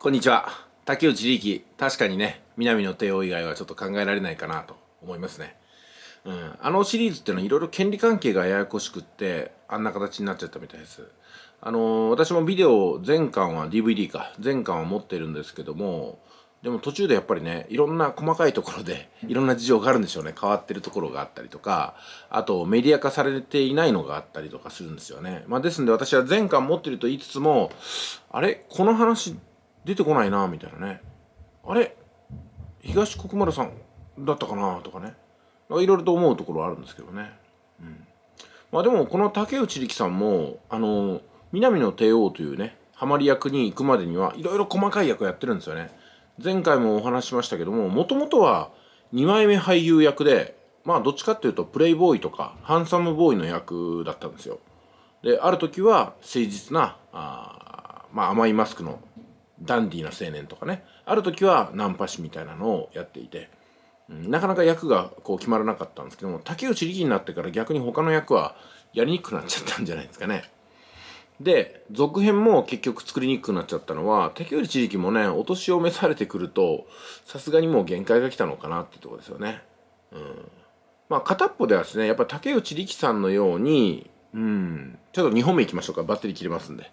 こんにちは竹内力確かにね南の帝王以外はちょっと考えられないかなと思いますねうん、あのシリーズっていうのはいろいろ権利関係がややこしくってあんな形になっちゃったみたいですあのー、私もビデオ全巻は DVD か全巻は持ってるんですけどもでも途中でやっぱりねいろんな細かいところでいろんな事情があるんでしょうね変わってるところがあったりとかあとメディア化されていないのがあったりとかするんですよね、まあ、ですんで私は全巻持ってると言いつつもあれこの話出てこないなみたいなねあれ東国丸さんだったかなとかねいろいろと思うところあるんですけどね、うん、まあでもこの竹内力さんもあの南の帝王というねハマり役に行くまでにはいろいろ細かい役やってるんですよね前回もお話ししましたけどももともとは2枚目俳優役でまあどっちかっていうとプレイボーイとかハンサムボーイの役だったんですよである時は誠実なあまあ甘いマスクのダンディーな青年とかねある時はナンパ師みたいなのをやっていて、うん、なかなか役がこう決まらなかったんですけども竹内力になってから逆に他の役はやりにくくなっちゃったんじゃないですかね。で続編も結局作りにくくなっちゃったのは竹内力もねお年を召されてくるとさすがにもう限界が来たのかなってとこですよね。うんまあ片っぽではですねやっぱ竹内力さんのようにうんちょっと2本目いきましょうかバッテリー切れますんで。